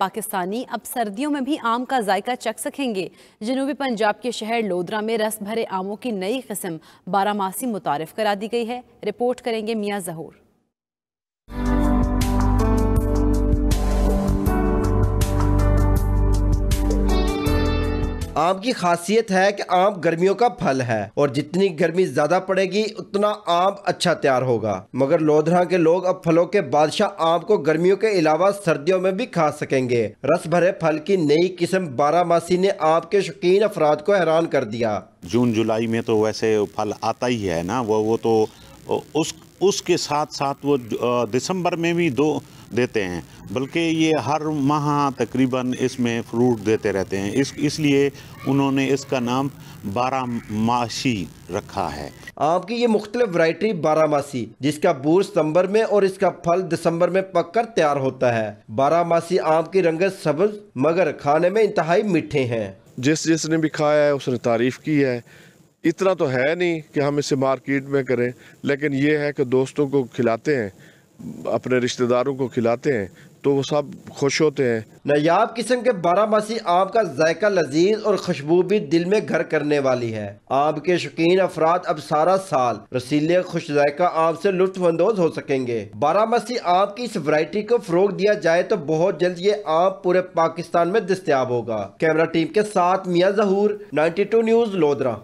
पाकिस्तानी अब सर्दियों में भी आम का जायका चख सकेंगे जनूबी पंजाब के शहर लोदरा में रस भरे आमों की नई किस्म बारामासी मुतारफ करा दी गई है रिपोर्ट करेंगे मियाँ जहूर आम की खासियत है कि आम गर्मियों का फल है और जितनी गर्मी ज्यादा पड़ेगी उतना आम अच्छा तैयार होगा मगर लोधरा के लोग अब फलों के बादशाह आम को गर्मियों के अलावा सर्दियों में भी खा सकेंगे रस भरे फल की नई किस्म बारामासी ने आम के शौकीन अफराद को हैरान कर दिया जून जुलाई में तो वैसे फल आता ही है ना वो वो तो उस उसके साथ साथ वो दिसंबर में भी दो देते हैं बल्कि ये हर माह तकरीबन इसमें फ्रूट देते रहते हैं इस इसलिए उन्होंने इसका नाम बारामासी रखा है आम की ये मुख्तलिफ वरायटी बारामासी जिसका बूर सितम्बर में और इसका फल दिसंबर में पक कर तैयार होता है बारामासी आम की रंगत सब्ज मगर खाने में इंतहाई मीठे हैं जिस जिसने भी खाया है उसने तारीफ़ की है इतना तो है नहीं कि हम इसे मार्केट में करें लेकिन ये है कि दोस्तों को खिलाते हैं अपने रिश्तेदारों को खिलाते हैं तो वो सब खुश होते हैं नायाब किस्म के मसी आम का जायका लजीज और खुशबू भी दिल में घर करने वाली है आम के शौकीन अफराद अब सारा साल रसीले खुश जायका आम से लुत्फानंदोज हो सकेंगे बारहमासी आम की इस वैरायटी को फरोग दिया जाए तो बहुत जल्द ये आम पूरे पाकिस्तान में दस्तियाब होगा कैमरा टीम के साथ मियाँ Zahoor ninety two news lodhra